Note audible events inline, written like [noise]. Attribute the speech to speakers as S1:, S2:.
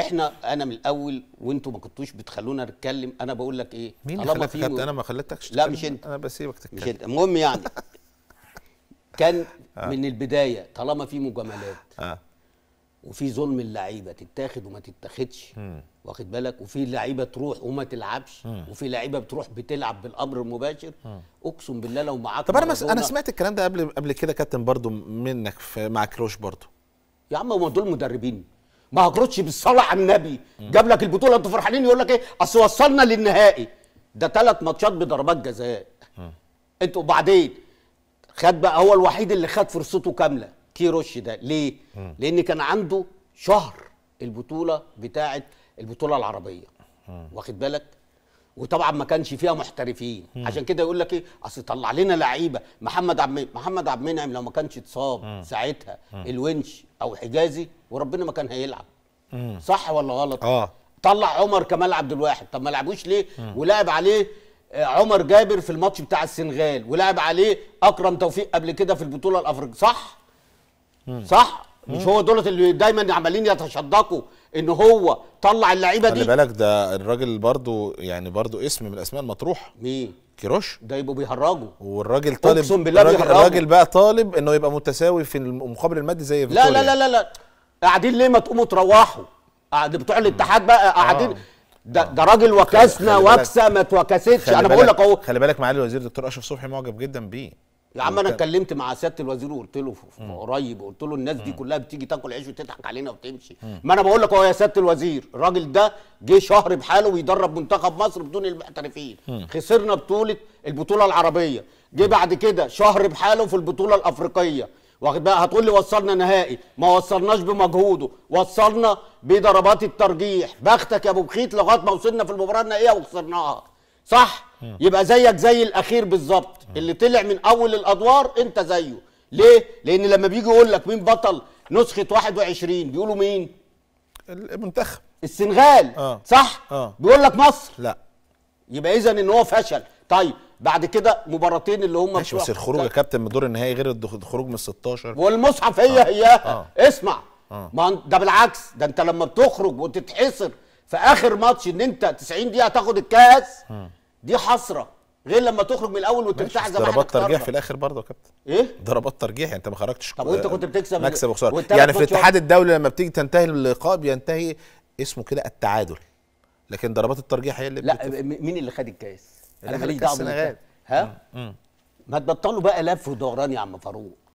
S1: احنا انا من الاول وانتوا ما كنتوش بتخلونا نتكلم انا بقول لك ايه مين اللي خلاك خدت انا ما خلتكش لا مش انت انا بسيبك تتكلم مش انت المهم يعني [laughs] كان آه. من البدايه طالما في مجاملات آه. وفي ظلم اللعيبه تتاخد وما تتاخدش واخد بالك وفي لعيبه تروح وما تلعبش وفي لعيبه بتروح بتلعب بالامر المباشر م. اقسم بالله لو معاك طب انا مس... انا
S2: سمعت الكلام ده قبل قبل كده كابتن برضو
S1: منك في... مع كروش برضو يا عم هم دول مدربين ما هجرتش بالصلاه على النبي جاب لك البطوله انتوا فرحانين يقول لك ايه اصل وصلنا للنهائي ده ثلاث ماتشات بضربات جزاء انتوا وبعدين خد بقى هو الوحيد اللي خد فرصته كامله كيروش ده ليه؟ لان كان عنده شهر البطوله بتاعه البطوله العربيه واخد بالك وطبعا ما كانش فيها محترفين مم. عشان كده يقول لك ايه اصل طلع لنا لعيبه محمد عبد محمد عبد المنعم لو ما كانش اتصاب مم. ساعتها مم. الونش او حجازي وربنا ما كان هيلعب مم. صح ولا غلط اه طلع عمر كمال عبد الواحد طب ما لعبوش ليه مم. ولعب عليه آه، عمر جابر في الماتش بتاع السنغال ولعب عليه اكرم توفيق قبل كده في البطوله الافريقيه صح مم. صح مش هو دولت اللي دايما عمالين يتشدقوا ان هو طلع اللعيبه دي خلي
S2: بالك ده الراجل برضو يعني برضو اسم من الاسماء المطروحه مين كيروش ده يبقوا بيهرجوا والراجل طالب اقسم بالله الراجل بقى طالب انه يبقى
S1: متساوي في المقابل المادي زي لا لا لا لا لا قاعدين ليه ما تقوموا تروحوا بتوع الاتحاد بقى آه. قاعدين آه. ده ده راجل وكسنا وكسه ما اتوكستش انا بقول لك
S2: اهو خلي بالك معالي الوزير دكتور اشرف صبحي معجب جدا بيه
S1: يا عم انا اتكلمت مع سياده الوزير وقلت له قريب قلت له الناس دي كلها بتيجي تاكل عيش وتضحك علينا وتمشي ما انا بقول لك اهو يا سياده الوزير الراجل ده جه شهر بحاله ويدرب منتخب مصر بدون المحترفين خسرنا بطوله البطوله العربيه جه بعد كده شهر بحاله في البطوله الافريقيه واخد بقى هتقول لي وصلنا نهائي ما وصلناش بمجهوده وصلنا بضربات الترجيح بختك يا ابو بخيت لغايه ما وصلنا في المباراه النهائيه وخسرناها صح اه. يبقى زيك زي الاخير بالظبط اه. اللي طلع من اول الادوار انت زيه ليه لان لما بيجي يقول لك مين بطل نسخه 21 بيقولوا مين المنتخب السنغال آه. صح آه. بيقول لك مصر لا يبقى اذا ان هو فشل طيب بعد كده مباراتين اللي هم مش بس
S2: الخروج يا كابتن من دور النهائي غير الخروج من 16
S1: والمصحف هي آه. هياها آه. اسمع آه. ما ده بالعكس ده انت لما بتخرج وتتحصر في اخر ماتش ان انت 90 دقيقه تاخد الكاس آه. دي حسره غير لما تخرج من الاول وترتاح زي ما ضربات ترجيح في
S2: الاخر برضه يا كابتن ايه ضربات ترجيح يعني انت ما خرجتش طب وانت كنت بتكسب مكسب وخساره يعني في الاتحاد الدولي لما بتيجي تنتهي اللقاء بينتهي اسمه كده التعادل لكن ضربات الترجيح هي اللي لا بتف...
S1: مين اللي خد الكاس انا ماليش دعوه ها مم. مم. ما تبطلوا بقى لف ودوران يا عم فاروق